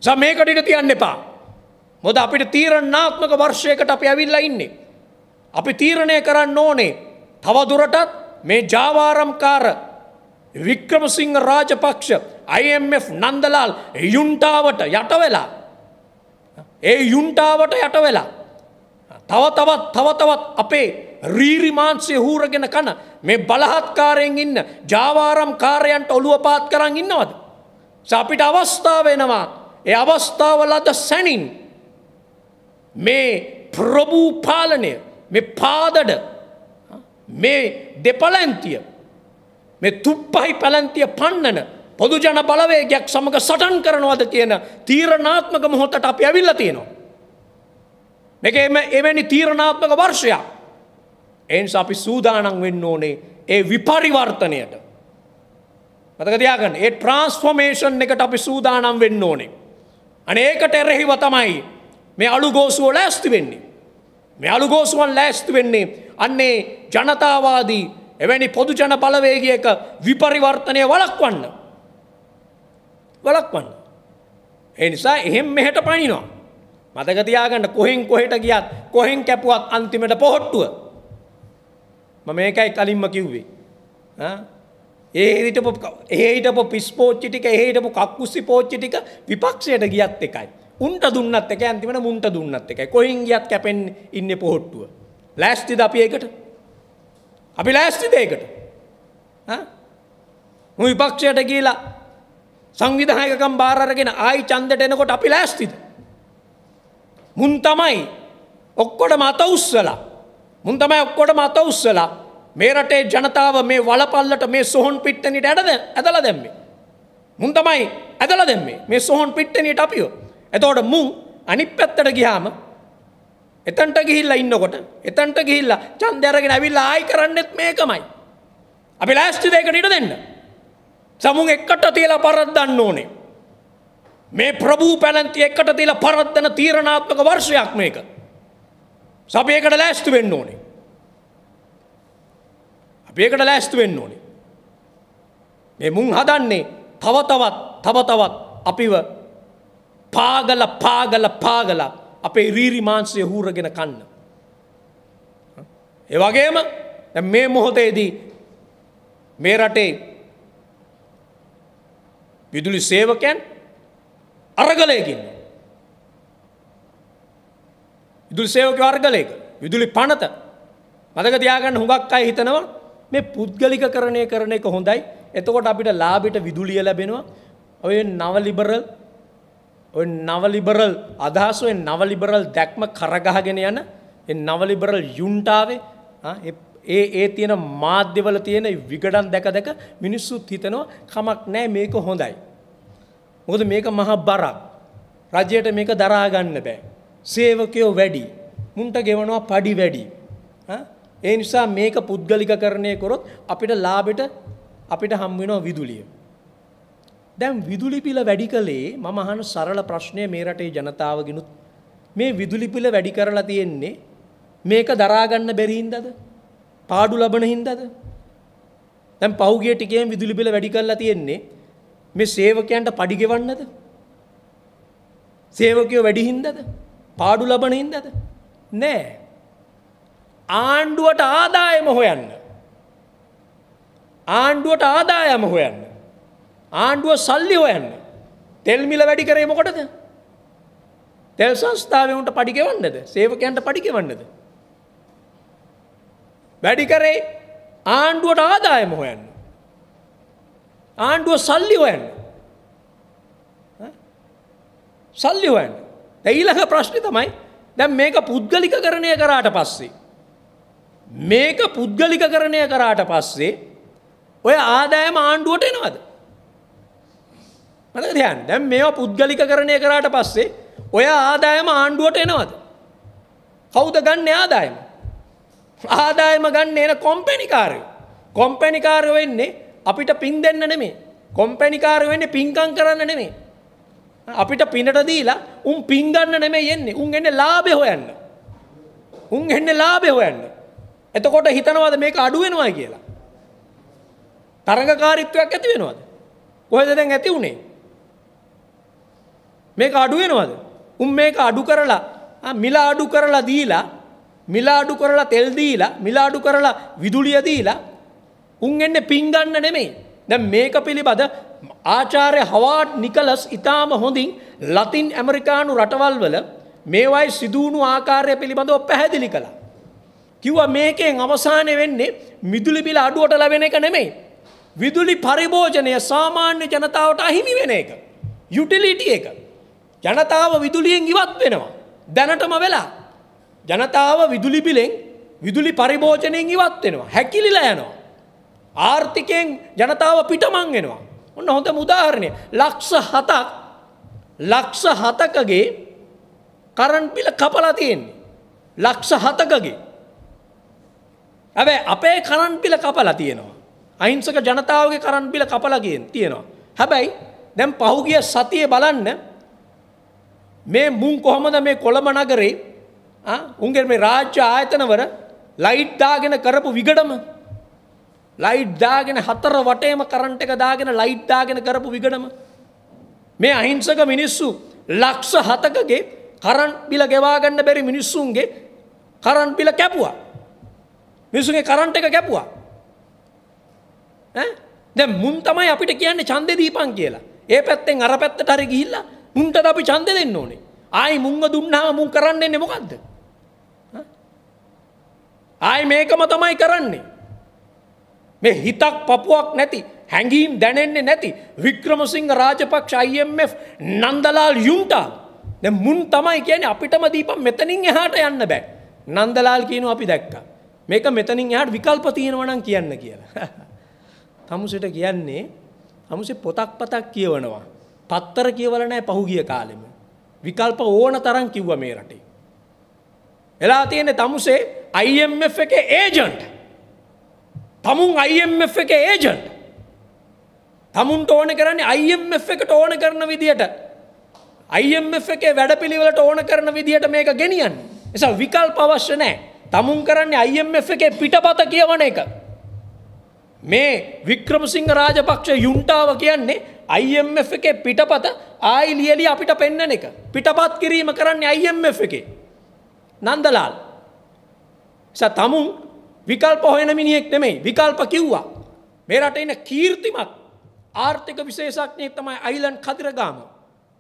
සමේකඩිට තියන්න එපා. මොද අපිට තීරණාත්මක වර්ෂයකට අපි ඇවිල්ල ඉන්නේ. අපි තීරණය කරන්න ඕනේ තවදුරටත් මේ ජාවාරම්කාර වික්‍රමසිංහ රාජපක්ෂ IMF නන්දලාල් යුන්ටාවට යට වෙලා. ඒ යුන්ටාවට යට වෙලා. තව තවත් තව තවත් අපේ රීරිමාන්සය හූරගෙන කන මේ බලහත්කාරයෙන් ඉන්න ජාවාරම් කාරයන්ට ඔළුව පාත් කරන්න ඉන්නවද. සපිට අවස්ථාව වෙනවා ඒ අවස්ථාවලද සැනින් මේ ප්‍රභූ පාලනය මේ පාදඩ මේ දෙපලැන්තිය මේ තුප්පහි පැලැන්තිය පන්නන පොදුජන බලවේගයක් සමඟ සටන් කරනවද කියන තීරණාත්මක මොහොතට අප ඇවිල්ල තියෙනවා. මේකම එවැනි තීරණාත්මක වර්ෂයක්. එන්ස අපි සූදානන් වෙන්න ඕනේ ඒ විපරිවර්තනයට. මතකතියාගන්න ඒ ට්‍රන්ස්ෆෝර්මේෂන් එකට අපි සූදානම් වෙන්න ඕනේ. අනේකට එරෙහිව තමයි මේ අලු ගෝසුව ලෑස්ති වෙන්නේ. මේ අලු ගෝසුවන් ලෑස්ති වෙන්නේ අන්නේ ජනතාවාදී එවැනි පොදුජන බලවේගයක විපරිවර්තනය වලක්වන්න. වලක්වන්න. එනිසා එහෙම මෙහෙට පනිනවා. මතකතියාගන්න කොහින් කොහෙට ගියත් කොහෙන් කැපුවත් අන්තිමට පොහොට්ටුව. ම මේකයි කලින්ම කිව්වේ. ඒට ඒට පිස්පෝච්චිටික ඒටපු කක්කුස්සි පෝච්චිටික විපක්ෂයට ගියත් එකයි. උන්ට දුන්නත් එක ඇන්තිමට මුන්ට දුන්නත් එක කොයින් ගියත් කැපෙන් ඉන්න පොහොට්ටුව. ලෑස්ති ද අපි ඒකට අපි ලෑස්ති දේකට විපක්ෂයට කියලා සංවිධහයකම් බාරගෙන ආයි චන්දට එනකොට අපි ලෑස්තිද. මුන් තමයි ඔක්කොට මත උස්සලා මුන් තමයි ඔක්කොට මත උස්සලා මේ රටේ ජනතාව මේ වලපල්ලට මේ සොහොන් පිට්ටනිට ඇඩද ඇදලා දැම්මේ. මුන් තමයි ඇදලා දැම්මේ මේ සොහොන් පිට්ටනියට අපියෝ. එතෝට මුන් අනිත් පැත්තට ගියාම එතන්ට ගිහිල්ලා ඉන්නකොට එතන්ට ගිහිල්ලා චන්දයරගෙන ඇවිල්ලා ආයි කරන්නෙත් මේකමයි. අපි ලෑස්ති දෙයකට ඉඩ දෙන්න. සමුන් එක්කට තියලා පරද්දන්න ඕනේ. මේ ප්‍රභූ පැලන්ති එකට තිල පරද්දන තීරණාත්මක වර්ෂයක් මේක. සපයකට ලෑස්තු වෙන්න ඕනේ. අපේකට ලෑස්තු වෙන්න ඕනේ. මේ මුන් හදන්නේ තව තවත් තව තවත් අපිව පාගල පාගල පාගල අපේ රීරි මාංශය හූරගෙන කන්න. ඒ වගේම මේ මොහොතේදී මේ රටේ විදුලි සේවකයන් අරගලයකින්. විදුලි සේවක වර්ගලයක විදුලි පනත මදක තියාගන්න හුඟක් අය හිතනවා මේ පුද්ගලික කරණය කරන එක හොඳයි එතකොට අපිට ලාබිට විදුලිය ලැබෙනවා ඔය නවලිබරල් ඔය නවලිබරල් අදහසුවෙන් නවලිබරල් දැක්ම කරගහගෙන යන නවලිබරල් යුන්ටාවේ ඒ ඒ තියෙන මාධ්‍යවල තියෙන විගඩන් දැක දැක මිනිස්සුත් හිතනවා කමක් නෑ මේක හොඳයි මොකද මේක මහ බරක්. රජයට මේක දරා ගන්න බෑ. සේවකයෝ වැඩි. මුන්ට ගෙවනවා padi වැඩි. ඒ නිසා මේක පුද්ගලිකකරණය කරොත් අපිට ලාභෙට අපිට හම් වෙනවා විදුලිය. දැන් විදුලි පිල වැඩි කළේ මම අහන සරල ප්‍රශ්නය මේ රටේ ජනතාවගිනුත් මේ විදුලි පිල වැඩි කරලා තියෙන්නේ මේක දරා ගන්න බැරි හින්දාද? පාඩු ලබන හින්දාද? දැන් පහුගිය ටිකේම විදුලි බිල වැඩි කරලා තියෙන්නේ මේ සේවකයන්ට පඩි ගෙවන්නද? සේවකයෝ වැඩි හින්දාද? පාඩු ලබන හින්දාද? නෑ. ආණ්ඩුවට ආදායම හොයන්න. ආණ්ඩුවට ආදායම හොයන්න. ආණ්ඩුව සල්ලි හොයන්න. තෙල් මිල වැඩි කරේ මොකටද? තෙල් සංස්ථාවේ උන්ට පඩි ගෙවන්නද? සේවකයන්ට පඩි ගෙවන්නද? වැඩි කරේ ආණ්ඩුවට ආදායම හොයන්න. ආණ්ඩුව සල්ලි හොයන්න. සල්ලි හොයන්න. ඊළඟ ප්‍රශ්නේ තමයි දැන් මේක පුද්ගලිකකරණය කරාට පස්සේ මේක පුද්ගලිකකරණය කරාට පස්සේ ඔය ආදායම ආණ්ඩුවට එනවද? මට දැන් දැන් මේවා පුද්ගලිකකරණය කරාට පස්සේ ඔය ආදායම ආණ්ඩුවට එනවද? කවුද ගන්න ආදායම? ආදායම ගන්න එන කොම්පැනිකාරයෝ. කොම්පැනිකාරයෝ වෙන්නේ අපිට පින් දෙන්න නෙමේ. කොම්පැනිකාර වෙන්නේ පින්කම් කරන්න නෙමේ. අපිට පිනට දීලා උන් පින් ගන්න නෙමෙයි එන්නේ. උන් එන්නේ ලාභේ හොයන්න. උන් එන්නේ ලාභේ හොයන්න. එතකොට හිතනවාද මේක අඩු වෙනවා කියලා? තරඟකාරීත්වයක් ඇති වෙනවද? කොහෙද දැන් ඇති උනේ? මේක අඩු වෙනවද? උන් මේක අඩු කරලා මිල අඩු කරලා දීලා මිල අඩු කරලා තෙල් දීලා මිල අඩු කරලා විදුලිය දීලා උන් එන්න පින්ගන්න නෙමෙයි. දැ මේක පිළිබඳ ආචාරය හවාට් නිකලස් ඉතාම හොඳින් ලතින් ඇමරිකානු රටවල් වල මේවයි සිදුවුණු ආකාරය පිළිබඳව පැහැදිලි කළ. කිව්ව මේකෙන් අවසානය වෙන්නේ මිදුලි බිල අඩුවට ලැබෙන එක නෙමෙයි. විදුලි පරිභෝජනය සාමාන්‍ය ජනතාවට අහිමි වෙන එක. යුටිලිටි එක. ජනතාව විදුලියෙන් ඉවත් වෙනවා. දැනටම වෙලා. ජනතාව විදුලිබිලෙන් විදුලි පරිභෝජනයෙන් ඉවත් වෙනවා. හැකිලිලා යනවා. ආර්ථිකයෙන් ජනතාව පිටමං වෙනවා. ඔන්න හොඳ මුදාහරණය. ලක්ෂ හතක් ලක්ෂ හතකගේ කරන් පිල කපලා තියෙන්නේ. ලක්ෂ හතකගේ. ඇබැ අපේ කරන් පිල කපලා තියෙනවා. අහිංසක ජනතාවගේ කරන් පිල කපලගෙන් තියෙනවා. හැබැයි දැම් පහුගිය සතිය බලන්න මේ මුන් කොහොමද මේ කොළඹ නගරේ උන්ගේ මේ රාජ්‍ය ආයතනවර ලයිට්දාගෙන කරපු විගඩම ලයිට් දාගෙන හතර වටේම කරන්ට් එක දාගෙන ලයිට් දාගෙන කරපු විගඩම මේ අහිංසක මිනිස්සු ලක්ෂ හතකගේ කරන්ට් බිල ගෙවා ගන්න බැරි මිනිස්සුන්ගේ කරන්ට් බිල කැපුවා මිනිස්සුන්ගේ කරන්ට් එක කැපුවා ඈ දැන් මුන් තමයි අපිට කියන්නේ ඡන්දේ දීපන් කියලා ඒ පැත්තෙන් අර පැත්තට හරි ගිහිල්ලා මුන්ටද අපි ඡන්දේ දෙන්න ඕනේ ආයි මුංග දුන්නාම මුන් කරන්නේ මොකද්ද ආයි මේකම තමයි කරන්නේ මේ හිතක් පපුවක් නැති හැඟීම් දැනෙන්නේ නැති වික්‍රමසිංහ රාජපක්ෂ IMF නන්දලාල් යුන්ටා දැන් මුන් තමයි කියන්නේ අපිටම දීපන් මෙතනින් එහාට යන්න බෑ නන්දලාල් කියනවා අපි දැක්කා මේක මෙතනින් එහාට විකල්ප තියෙනවා නම් කියන්න කියලා (laughs) තමුසෙට කියන්නේ තමුසෙ පොතක් පතක් කියවනවා පත්තර කියවල නැහැ පහුගිය කාලෙම විකල්ප ඕන තරම් කිව්වා මේ රටේ එලා තියෙන්නේ තමුසේ IMF එකේ ඒජන්ට් තමුන් අයිF එක ඒජන්් තමුන්ට ඕන කරන්න අයිF එකට ඕන කරන විදියට අයිF එක වැඩ පිළිවලට ඕන කරන විදිහට මේක ගෙනියන් එසා විකල් පවශ්‍ය නෑ තමුන් කරන්නේ අයිF එක පිටපත කියවන එක මේ වික්‍රමසිංහ රාජපක්ෂ යුන්ටාව කියන්නේ අයිF එක පිටපත ආයි ලියලි අපිට පෙන්නන එක පිටපත් කිරීම කරන්නේ අයිF එක නන්දලාල් තමුන් විකල්ප හොයන මිනිහෙක් නෙමෙයි විකල්ප කිව්වා. මේ රට ඉන්න කීර්තිමත් ආර්ථික විශේෂඥයෙක් තමයි අයිලන් කදිරගාම.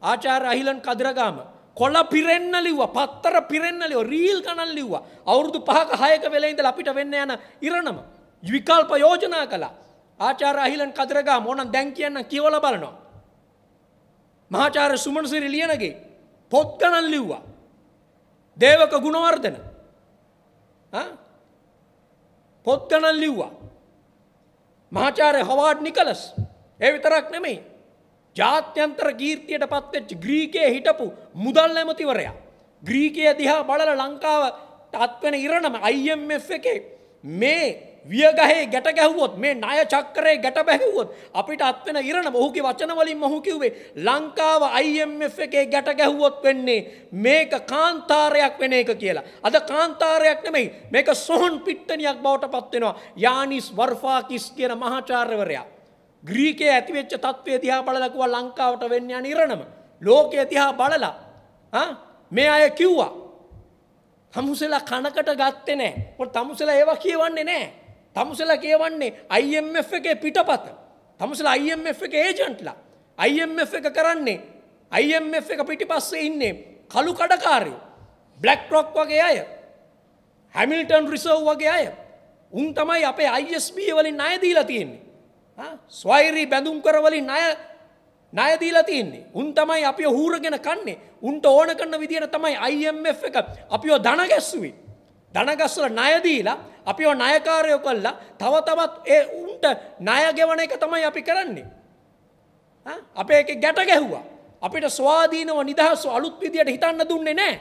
ආචාර්ය අයිලන් කදිරගාම. කොළ පිරෙන්න ලිව්වා, පත්තර පිරෙන්න ලිව්වා, රීල් ගණන් ලිව්වා. අවුරුදු 5ක 6ක වෙලේ ඉඳලා අපිට වෙන්න යන ඉරණම විකල්ප යෝජනා කළා. ආචාර්ය අයිලන් කදිරගාම ඕනම් දැන් කියන්න කියවලා බලනවා. මහාචාර්ය සුමනසිරි ලියනගේ පොත් ගණන් ලිව්වා. දේවක ගුණවර්ධන පොත් ගණන් ලිව්වා. මහාචාර්ය හවාඩ් නිකලස් ඒ විතරක් නෙමෙයි. ජාත්‍යන්තර කීර්තියට පත්වෙච්ච ග්‍රීකයේ හිටපු මුදල් ඇමතිවරයා. ග්‍රීකය දිහා බලල ලංකාව තත්වන ඉරණම IMF එකේ මේ වියගහේ ගැට ගැහුවොත් මේ ණය චක්‍රේ ගැට බැහැවුවොත් අපිට අත් වෙන ඉරණ ඔහුගේ වචන වලින් ඔහු කිව්වේ ලංකාව IMF එකේ ගැට ගැහුවොත් වෙන්නේ මේක කාන්තාරයක් වෙන එක කියලා. අද කාන්තාරයක් නෙමෙයි මේක සොහොන් පිට්ටනියක් බවට පත් වෙනවා. යානිස් වර්ෆාකිස් කියන මහාචාර්යවරයා. ග්‍රීකයේ ඇතිවෙච්ච තත්ත්වය දිහා බලලා කිව්වා ලංකාවට වෙන්න යන ඉරණම. ලෝකයේ දිහා බලලා මේ අය කිව්වා තමුසෙලා කනකට ගත්තේ නෑ. මොකද තමුසෙලා ඒවා කියවන්නේ නෑ. තමුසෙලා කියවන්නේ IMF එකේ පිටපත. තමුසෙලා IMF එකේ ඒජන්ට්ලා. IMF එක කරන්නේ IMF එක පිටිපස්සේ ඉන්නේ කළු කඩකාරයෝ. බ්ලැක් රොක් වගේ අය. හැමිල්ටන් රිසර්ව් වගේ අය. උන් තමයි අපේ ISB වලින් ණය දීලා තියෙන්නේ. ස්වෛරී බැඳුම් කරවලින් ණය ණය දීලා තියෙන්නේ. උන් තමයි අපිව හූරගෙන කන්නේ. උන්ට ඕන කරන විදියට තමයි IMF එක අපිව ධන ගැස්සුවේ. ධන ගැස්සලා ණය දීලා අපිව ණයකාරයෝ කළා. තව තවත් ඒ උන්ට ණය ගෙවන එක තමයි අපි කරන්නේ. අපේ එක ගැට ගැහුවා. අපිට ස්වාධීනව නිදහස් අලුත් විදියට හිතන්න දුන්නේ නැහැ.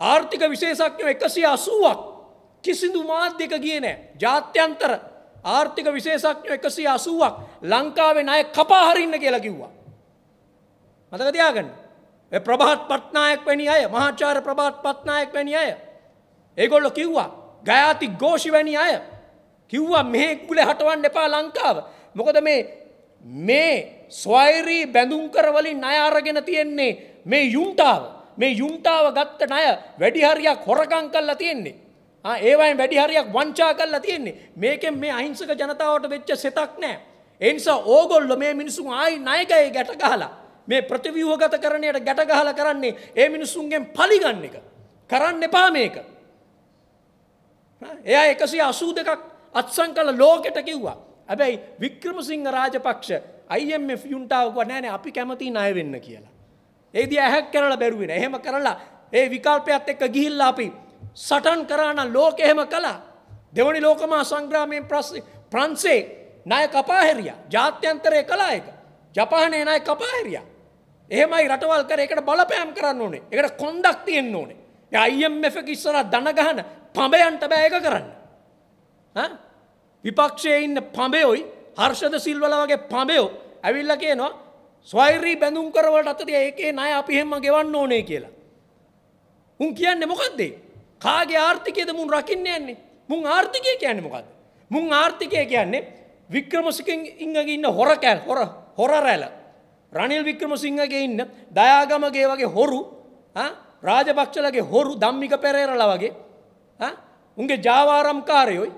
ආර්ථික විශේෂඥයෝ 180ක් කිසිදු මාධ්‍යක ගියේ නැහැ. ජාත්‍යන්තර ආර්ථික විශේෂඥ එකසි අසුවක් ලංකාවේ නය කපාහරින්න කියලා කිව්වා. මතක තියාගන්න. ප්‍රභාත් පට්නායක් වැනි අය මහාචාර ප්‍රභාත් පත්නායක් වැනි අය. ඒගොල්ල කිව්වා ගයාති ගෝෂි වැනි අය කිව්වා මෙහෙක්ගුල හටවන්න එපා ලංකාව. මොකද මේ මේ ස්වෛරී බැඳුම්කරවලින් නය අරගෙන තියෙන්නේ මේ යුන්ටාව මේ යුන්ටාව ගත්ත ණය වැඩිහරියක් හොරකං කල්ලා තියෙන්නේ. ඒවයින් වැඩි හරියක් වංචා කරලා තියෙන්නේ මේකෙන් මේ අහිංසක ජනතාවට වෙච්ච සෙතක් නෑ. එනිසා ඕගොල්ල මේ මිනිසුන් ආයි නායකයේ ගැට ගහලා මේ ප්‍රතිව්‍යුහගත කරණයට ගැට ගහලා කරන්නේ ඒ මිනිසුන්ගෙන් පලිගන්න එක. කරන්න එපා මේක. එයා එකසිය අසූ දෙකක් අත්සං කළ ලෝකෙට කිව්වා. ඇබැයි වික්‍රමසිංහ රාජපක්ෂ අයිම්F යුන්ටාවක නෑනේ අපි කැමති ණය වෙන්න කියලා. ඒදී ඇහැක් කරලා බැරුවෙන. එහෙම කරලා ඒ විකල්පයත් එක්ක ගිහිල්ලා අපි සටන් කරාන ලෝක එහෙම කලා දෙවනි ලෝකමා සංග්‍රාමයෙන් ප්‍රන්සේ ණය කපාහැරිය ජාත්‍යන්තරය කලා එක ජපානය ණය කපාහැරිය එහෙමයි රටවල් කර එකට බලපෑම් කරන්න ඕනේ එකට කොන්දක් තියෙන්න්න ඕනේ අයිම්F ඉස්සර දනගහන පඹයන්ට බෑයක කරන්න විපක්ෂයේ ඉන්න පඹයොයි හර්ෂද සිල්වල වගේ පඹයෝ ඇවිල්ල කියනවා ස්වෛරී බැඳුම් කරවලට අතතිය ඒකේ නය අපි හෙම ගෙවන්න ඕනේ කියලා උන් කියන්නේ මොකක්දේ කාගේ ආර්ථිකයද මුන් රකින්න යන්නේ මුන් ආර්ථිකය කියන්නේ මොකද මුන් ආර්ථිකය කියන්නේ වික්‍රමසිකෙන් ඉංගගේ ඉන්න හොර කෑල් හොර හොර රැල රනිල් වික්‍රමසිංහගේ ඉන්න දයාගමගේ වගේ හොරු රාජපක්ෂලගේ හොරු දම්මික පෙරේරලා වගේ උන්ගේ ජාවාරම්කාරයොයි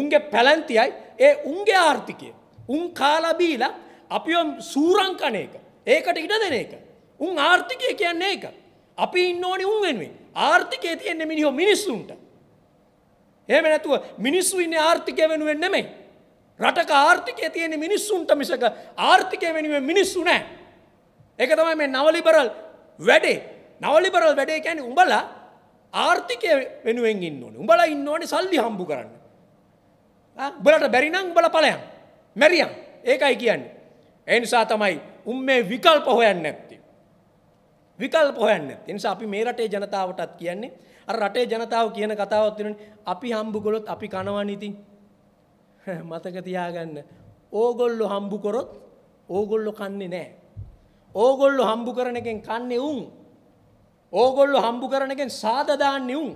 උන්ගේ පැලැන්තියයි ඒ උන්ගේ ආර්ථිකය උන් කාලබීලා අපි සූරංකනයක ඒකට ඉඩ දෙන එක උන් ආර්ථිකය කියන්නේ එක අපි ඉන්න ඕනි උන් වෙනුවෙන් ආර්ථිකයේ තියෙන්නේ මිනිහෝ මිනිස්සුන්ට. එහෙම නැතුව මිනිස්සු ඉන්නේ ආර්ථිකය වෙනුවෙන් නෙමෙයි. රටක ආර්ථිකය තියෙන්නේ මිනිස්සුන්ට මිසක ආර්ථිකය වෙනුවෙන් මිනිස්සු නෑ. ඒක තමයි මේ නවලිබරල් වැඩේ. නවලිබරල් වැඩේ කියන්නේ උඹලා ආර්ථිකය වෙනුවෙන් ඉන්න ඕනේ. උඹලා ඉන්න ඕනේ සල්ලි හම්බු කරන්න. ආ උඹලට බැරි නම් උඹලා ඵලයන්. මැරියන්. ඒකයි කියන්නේ. ඒ නිසා තමයි උන් මේ විකල්ප හොයන්නේ. විකල්ප හොයන්නේ. ඒ නිසා අපි මේ රටේ ජනතාවටත් කියන්නේ අර රටේ ජනතාව කියන කතාවක් තියෙනනේ අපි හම්බු කළොත් අපි කනවනේ ඉතින්. (laughs) මතක තියාගන්න. ඕගොල්ලෝ හම්බු කරොත් ඕගොල්ලෝ කන්නේ නැහැ. ඕගොල්ලෝ හම්බු කරන එකෙන් කන්නේ උන්. ඕගොල්ලෝ හම්බු කරන එකෙන් සාද දාන්නේ උන්.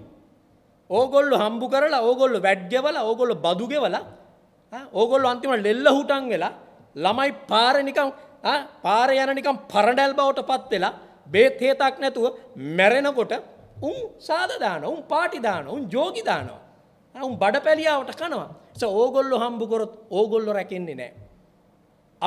ඕගොල්ලෝ හම්බු කරලා ඕගොල්ලෝ වැඩ් ගෙවලා ඕගොල්ලෝ බදු ගෙවලා ඕගොල්ලෝ අන්තිමට ලෙල්ල හුටන් වෙලා ළමයි පාරේ නිකන් පාරේ යන නිකන් පරඩැල් බවට පත් වෙලා බේත් හේතක් නැතුව මැරෙනකොට උන් සාධදාන උන් පාටිදාන උන් ජෝගිදානවා. උන් බඩ පැලියාවට කනවා. ස ඕගොල්ලො හම්බුකොරොත් ඕගොල්ලො රැකෙන්නේ නෑ.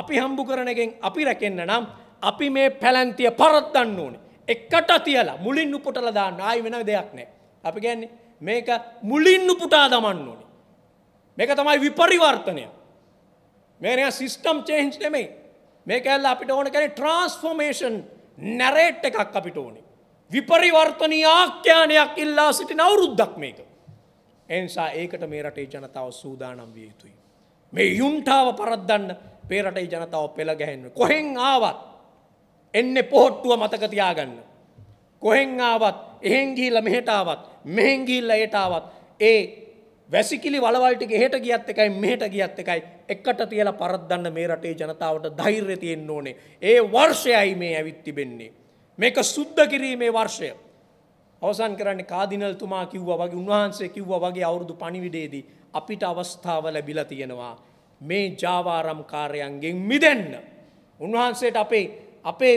අපි හම්බු කරනගෙන් අපි රැකෙන්න නම් අපි මේ පැලැන්තිය පරත්තන්න ඕනේ. එක්කට තියලා මුලින් උපුටල දාන්න ආයි වෙන දෙයක් නෑ. අපි ගැන්නේ මේක මුලින් උපුටා දමන්න ඕනේ. මේක තමයි විපරිවර්තනය. මේක සිස්ටම් චේන්ජ් නෙමෙයි. මේක ඇල්ල අපිට ඕන කියන්නේ ට්‍රාන්ස්ෆෝමේෂන් නැරේට් එකක් අපිට ඕනේ. විපරිවර්තනී ආඛ්‍යානයක් ඉල්ලා සිටින අවුරුද්දක් මේක. එනිසා ඒකට මේ රටේ ජනතාව සූදානම් විය යුතුයි. මේ යුන්ටාව පරද්දන්න මේ රටේ ජනතාව පෙළ ගැහෙන්න. කොහෙන් ආවත් එන්නේ පොහට්ටුව මතක තියාගන්න. කොහෙන් ආවත් එහෙන් ගිහිල්ලා මෙහෙට ආවත් මෙහෙන් ගිහිල්ලා එට ආවත් ඒ වැසිකිලි වලවල්ටික හෙට ගියත් එකයි මෙහට ගියත් එකයි එකට තියල පරද්දන්න මේ රටේ ජනතාවට ධෛර්ය තියෙන්න්න ඕනේ. ඒ වර්ෂයයි මේ ඇවිත් තිබෙන්නේ. මේක සුද්ධ කිරීමේ වර්ෂය. අවසන් කරන්නේ කාදිනල්තුමා කිව්ව වගේ උන්වහන්සේ කිව්ව වගේ අවුරුදු පනිවිඩේදී අපිට අවස්ථාව ලැබිල තියෙනවා. මේ ජාවාරම් කාරයන්ගෙන් මිදන්න. උන්වහන්සේට අපේ අපේ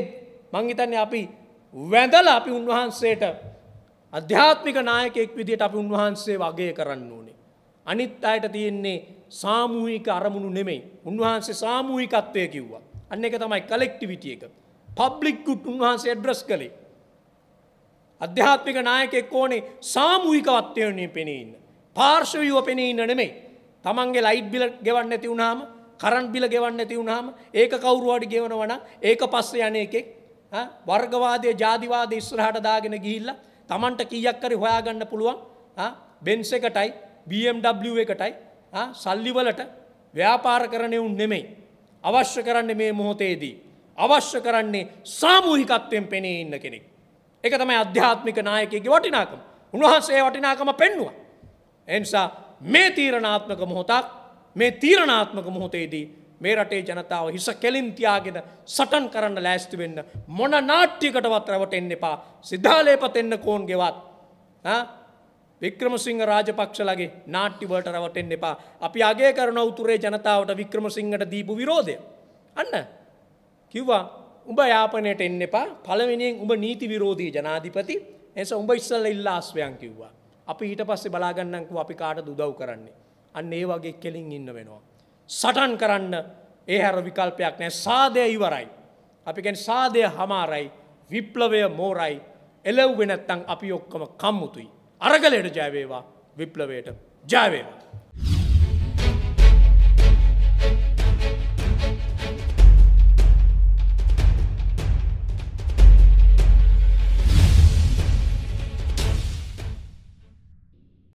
මංහිතන්නේ අපි වැඳල අපි උන්වහන්සේට අධ්‍යාත්මික නායකෙක් විදිට අපි උන්වහන්සේ වගේ කරන්න ඕනේ. අනිත් අයට තියෙන්නේ සාමූහික අරමුණු නෙමෙයි. උන්වහන්සේ සාමූහිකත්වය කිව්වා. අන්න එක තමයි කලෙක්ටිවිටිය එක. පබ්ලික් ගුඩ් උන්වහන්සේ ඇඩ්‍රස් කළේ. අධ්‍යාත්මික නායකෙක් ඕනේ සාමූහිකවත්වයනේ පෙනී ඉන්න. පාර්ශවීව පෙනී ඉන්න නෙමෙයි. තමන්ගේ ලයිට් බිල ගෙවන්න නැති වුණාම කරන්ට් බිල ගෙවන්න නැති වුණාම ඒක කවුරු හරි ගෙවනවා නම් ඒක පස්සේ යන එකෙක් වර්ගවාදය ජාතිවාද ඉස්සරහට දාගෙන ගිහිල්ලා තමන්ට කීයක් හරි හොයාගන්න පුළුවන් බෙන්ස් එකටයි BMW එකටයි සල්ලිවලට ව්‍යාපාර කරනවුන් නෙමෙයි. අවශ්‍ය කරන්නේ මේ මොහොතේදී. අවශ්‍ය කරන්නේ සාමූහිකත්වයෙන් පෙනී ඉන්න කෙනෙක්. එක තමයි අධ්‍යාත්මික නායකයගේ වටිනාකම. උන්වහන්සේ වටිනාකම පෙන්නවා. එනිසා මේ තීරණාත්මක මොහොතක් මේ තීරණාත්මක මොහොතේදී මේ රටේ ජනතාව හිස කෙලින් තියාගෙන සටන් කරන්න ලෑස්ති වෙන්න මොන නාට්‍යයකටවත් රැවටෙන්න එපා. සිද්ධාලේපතෙන්න කෝන් ගෙවත්. වික්‍රමසිංහ රාජපක්ෂලගේ නාට්‍යවලට රවටෙන් එපා. අපි අගේ කරන උතුරේ ජනතාවට වික්‍රමසිංහට දීපු විරෝධය. අන්න කිව්වා උඹ යාපනයට එන්න එපා පළවෙනියෙන් උඹ නීති විරෝධී ජනාධිපති එස උඹ ඉස්සල්ල ඉල්ලාස්වයන් කිව්වා. අපි ඊට පස්සේ බලාගන්නංකු අපි කාට දුදව් කරන්නේ. අන්න ඒ වගේ කෙලින් ඉන්න වෙනවා. සටන් කරන්න ඒ හැර විකල්පයක් නෑ සාදය ඉවරයි. අපිකැන් සාදය හමාරයි විප්ලවය මෝරයි එලව් වෙනැත්තං අපි ඔක්කම කම්මුතුයි. අරගලයට ජයවේවා විප්ලවයට ජයවේවා.